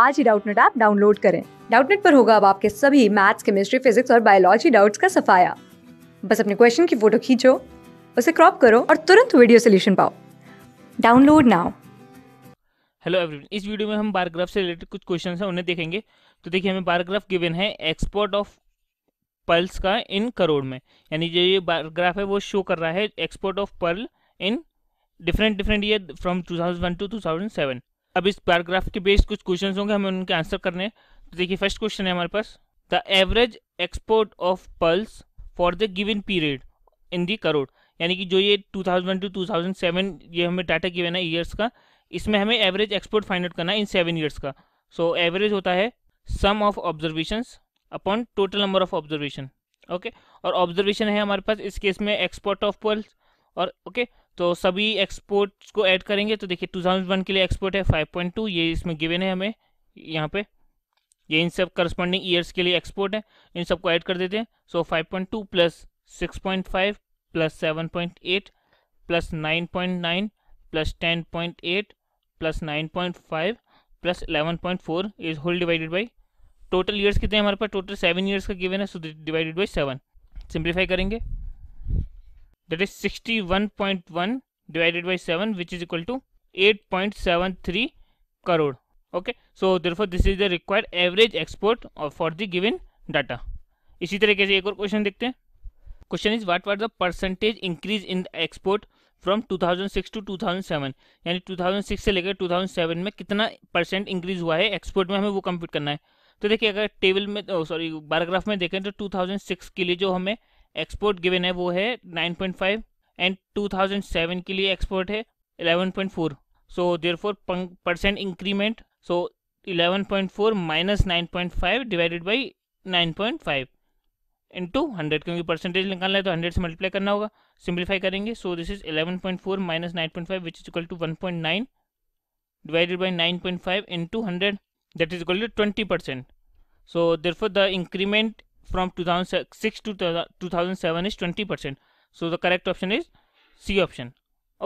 आज ही Doubtnut app download करें डाउटनेट पर होगा अब आपके सभी मैथ्स केमिस्ट्री फिजिक्स और बायोलॉजी डाउट्स का सफाया बस अपने क्वेश्चन की फोटो खींचो उसे क्रॉप करो और तुरंत वीडियो सोल्यूशन पाओ डाउनलोड नाउ हेलो एवरीवन इस वीडियो में हम बारग्राफ से रिलेटेड कुछ क्वेश्चन हैं उन्हें देखेंगे तो देखिए हमें बारग्राफ गिवन है एक्सपोर्ट ऑफ पर्ल्स का इन करोड़ में यानी जो ये बारग्राफ है वो शो कर रहा है export of pearl in different different year from 2001 to 2007 अब इस पैराग्राफ के बेस कुछ क्वेश्चन होंगे हमें उनके आंसर करने तो देखिए फर्स्ट क्वेश्चन है हमारे पास the average export of pearls for the given period in the crore यानी कि जो ये 2000 टू 2007 ये हमें डाटा गिवन है ईयर्स का इसमें हमें एवरेज एक्सपोर्ट फाइंड आउट करना है इन सेवन ईयर्स का सो so, एवरेज होता है sum of observation upon total number of observation okay और ऑब्जर्वेशन है हमारे पास इस केस में एक्सपोर्ट ऑफ पल्स और ओके okay, तो सभी एक्सपोर्ट्स को ऐड करेंगे तो देखिए 2001 के लिए एक्सपोर्ट है 5.2 ये इसमें गिवन है हमें यहाँ पे ये इन सब करस्पॉन्डिंग ईयर्स के लिए एक्सपोर्ट है इन सब को ऐड कर देते हैं so point 5.2 plus 6.5 plus 7.8 plus 9.9 plus 10.8 plus 9.5 plus 11.4 is whole divided by total years कितने हमारे पास टोटल सेवन ईयर्स का गिवन है so divided by seven simplify करेंगे that is 61.1 divided by 7 which is equal to 8.73 crore okay so therefore this is the required average export of, for the given data इसी तरीके से एक और question देखते हैं question is what were the percentage increase in export from 2006 to 2007 यानी 2006 से लेकर 2007 में कितना परसेंट इंक्रीज हुआ है एक्सपोर्ट में हमें वो कंप्यूट करना है तो देखिए अगर टेबल में सॉरी oh, बाराग्राफ में देखें तो 2006 के लिए जो हमें एक्सपोर्ट गिवन है वो है 9.5 एंड 2007 के लिए एक्सपोर्ट है 11.4 so therefore percent increment so 11.4 minus 9.5 divided by 9.5 into hundred क्योंकि परसेंटेज निकालना है तो हंड्रेड से मल्टीप्लाई करना होगा सिंप्लीफाई करेंगे so this is 11.4 point four minus nine point five which is equal to one point nine divided by nine divided by 9.5 hundred that is equal to twenty percent so therefore the increment from 2006 to 2007 is 20 percent so the correct option is C option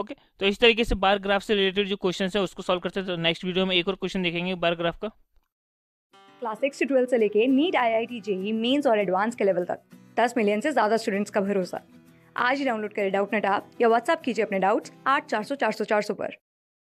okay तो इस तरीके से bar graph से related जो question है उसको solve करते हैं तो नेक्स्ट वीडियो में एक और क्वेश्चन देखेंगे बार ग्राफ का क्लास सिक्स से ट्वेल्थ से लेके NEET I I T JEE Mains और एडवांस के लेवल तक दस मिलियन से ज़्यादा स्टूडेंट्स का भरोसा आज ही डाउनलोड करें डाउट नेट आप या व्हाट्सअप कीजिए अपने डाउट्स आठ चार सौ चार सौ चार सौ पर